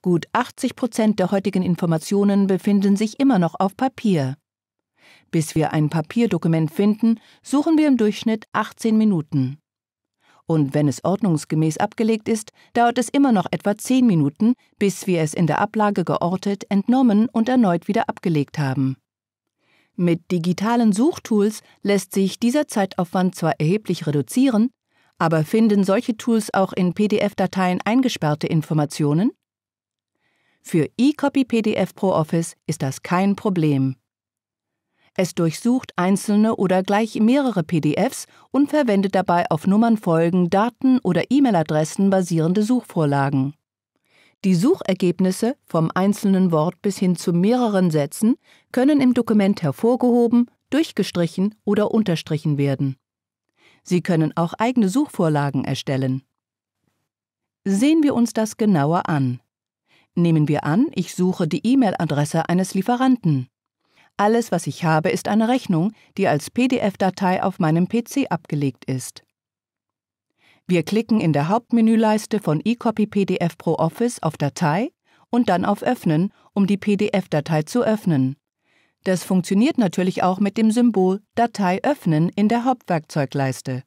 Gut 80 Prozent der heutigen Informationen befinden sich immer noch auf Papier. Bis wir ein Papierdokument finden, suchen wir im Durchschnitt 18 Minuten. Und wenn es ordnungsgemäß abgelegt ist, dauert es immer noch etwa 10 Minuten, bis wir es in der Ablage geortet, entnommen und erneut wieder abgelegt haben. Mit digitalen Suchtools lässt sich dieser Zeitaufwand zwar erheblich reduzieren, aber finden solche Tools auch in PDF-Dateien eingesperrte Informationen? Für eCopy PDF Pro Office ist das kein Problem. Es durchsucht einzelne oder gleich mehrere PDFs und verwendet dabei auf Nummernfolgen, Daten oder E-Mail-Adressen basierende Suchvorlagen. Die Suchergebnisse vom einzelnen Wort bis hin zu mehreren Sätzen können im Dokument hervorgehoben, durchgestrichen oder unterstrichen werden. Sie können auch eigene Suchvorlagen erstellen. Sehen wir uns das genauer an. Nehmen wir an, ich suche die E-Mail-Adresse eines Lieferanten. Alles, was ich habe, ist eine Rechnung, die als PDF-Datei auf meinem PC abgelegt ist. Wir klicken in der Hauptmenüleiste von eCopy PDF Pro Office auf Datei und dann auf Öffnen, um die PDF-Datei zu öffnen. Das funktioniert natürlich auch mit dem Symbol Datei öffnen in der Hauptwerkzeugleiste.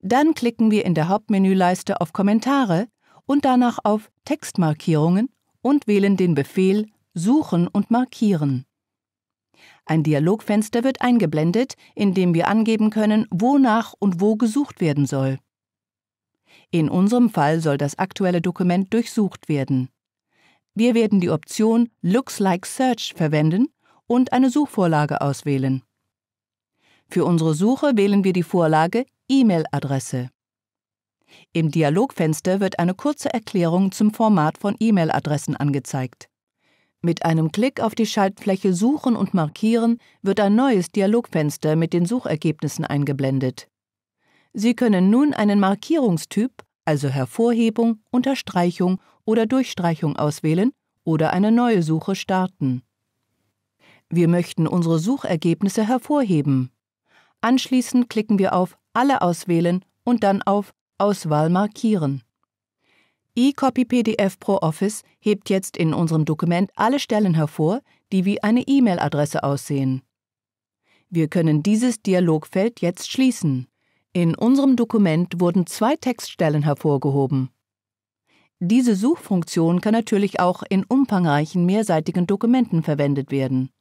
Dann klicken wir in der Hauptmenüleiste auf Kommentare und danach auf Textmarkierungen und wählen den Befehl Suchen und Markieren. Ein Dialogfenster wird eingeblendet, in dem wir angeben können, wonach und wo gesucht werden soll. In unserem Fall soll das aktuelle Dokument durchsucht werden. Wir werden die Option Looks Like Search verwenden und eine Suchvorlage auswählen. Für unsere Suche wählen wir die Vorlage E-Mail-Adresse. Im Dialogfenster wird eine kurze Erklärung zum Format von E-Mail-Adressen angezeigt. Mit einem Klick auf die Schaltfläche Suchen und Markieren wird ein neues Dialogfenster mit den Suchergebnissen eingeblendet. Sie können nun einen Markierungstyp, also Hervorhebung, Unterstreichung oder Durchstreichung auswählen oder eine neue Suche starten. Wir möchten unsere Suchergebnisse hervorheben. Anschließend klicken wir auf Alle auswählen und dann auf Auswahl markieren. eCopy PDF Pro Office hebt jetzt in unserem Dokument alle Stellen hervor, die wie eine E-Mail-Adresse aussehen. Wir können dieses Dialogfeld jetzt schließen. In unserem Dokument wurden zwei Textstellen hervorgehoben. Diese Suchfunktion kann natürlich auch in umfangreichen mehrseitigen Dokumenten verwendet werden.